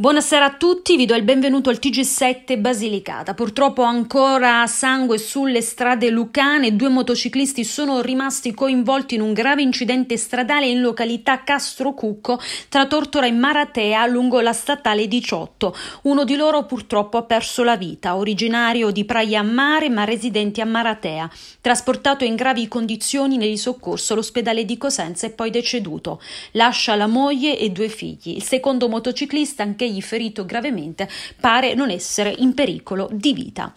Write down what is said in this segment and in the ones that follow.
Buonasera a tutti, vi do il benvenuto al TG7 Basilicata. Purtroppo ancora sangue sulle strade lucane, due motociclisti sono rimasti coinvolti in un grave incidente stradale in località Castro Cucco tra Tortora e Maratea lungo la statale 18. Uno di loro purtroppo ha perso la vita, originario di Praia Mare ma residente a Maratea, trasportato in gravi condizioni negli soccorso all'ospedale di Cosenza e poi deceduto. Lascia la moglie e due figli. Il secondo motociclista anche egli, ferito gravemente, pare non essere in pericolo di vita.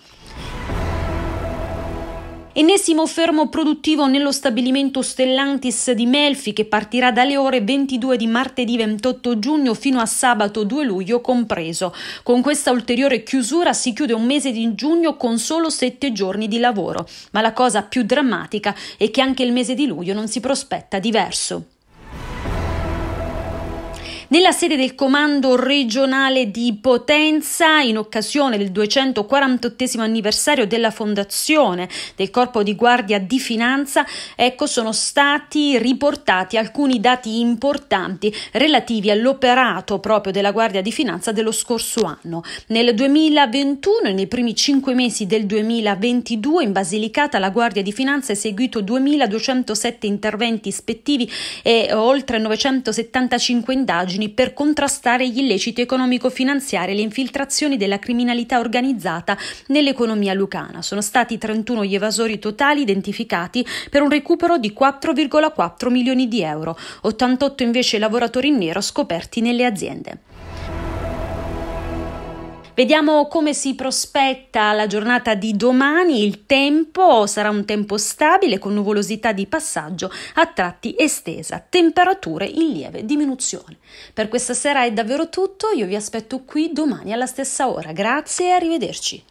Ennesimo fermo produttivo nello stabilimento Stellantis di Melfi che partirà dalle ore 22 di martedì 28 giugno fino a sabato 2 luglio compreso. Con questa ulteriore chiusura si chiude un mese di giugno con solo 7 giorni di lavoro, ma la cosa più drammatica è che anche il mese di luglio non si prospetta diverso. Nella sede del comando regionale di Potenza, in occasione del 248 anniversario della fondazione del Corpo di Guardia di Finanza, ecco, sono stati riportati alcuni dati importanti relativi all'operato proprio della Guardia di Finanza dello scorso anno. Nel 2021 e nei primi cinque mesi del 2022 in Basilicata la Guardia di Finanza ha eseguito 2.207 interventi ispettivi e oltre 975 indagini indagini per contrastare gli illeciti economico-finanziari e le infiltrazioni della criminalità organizzata nell'economia lucana. Sono stati 31 gli evasori totali identificati per un recupero di 4,4 milioni di euro, 88 invece lavoratori in nero scoperti nelle aziende. Vediamo come si prospetta la giornata di domani. Il tempo sarà un tempo stabile con nuvolosità di passaggio a tratti estesa, temperature in lieve diminuzione. Per questa sera è davvero tutto, io vi aspetto qui domani alla stessa ora. Grazie e arrivederci.